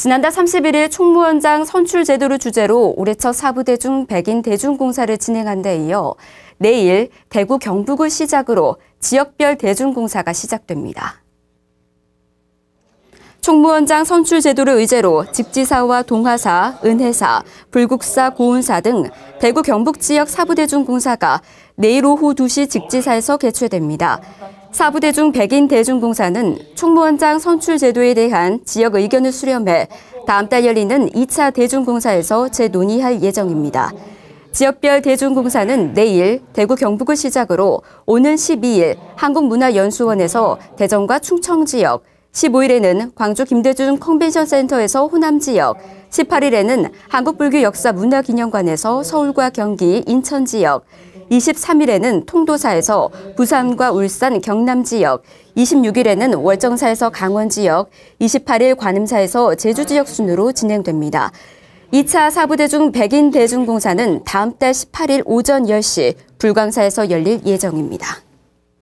지난달 31일 총무원장 선출 제도를 주제로 올해 첫 사부대중 백인 대중공사를 진행한 데 이어 내일 대구 경북을 시작으로 지역별 대중공사가 시작됩니다. 총무원장 선출 제도를 의제로 직지사와 동화사, 은혜사, 불국사, 고운사 등 대구 경북 지역 사부대중 공사가 내일 오후 2시 직지사에서 개최됩니다. 사부대중 백인 대중공사는 총무원장 선출 제도에 대한 지역 의견을 수렴해 다음 달 열리는 2차 대중공사에서 재논의할 예정입니다. 지역별 대중공사는 내일 대구 경북을 시작으로 오는 12일 한국문화연수원에서 대전과 충청 지역, 15일에는 광주 김대중 컨벤션 센터에서 호남 지역, 18일에는 한국불교 역사 문화기념관에서 서울과 경기, 인천 지역, 23일에는 통도사에서 부산과 울산, 경남 지역, 26일에는 월정사에서 강원 지역, 28일 관음사에서 제주 지역 순으로 진행됩니다. 2차 사부대중 백인 대중공사는 다음 달 18일 오전 10시 불광사에서 열릴 예정입니다.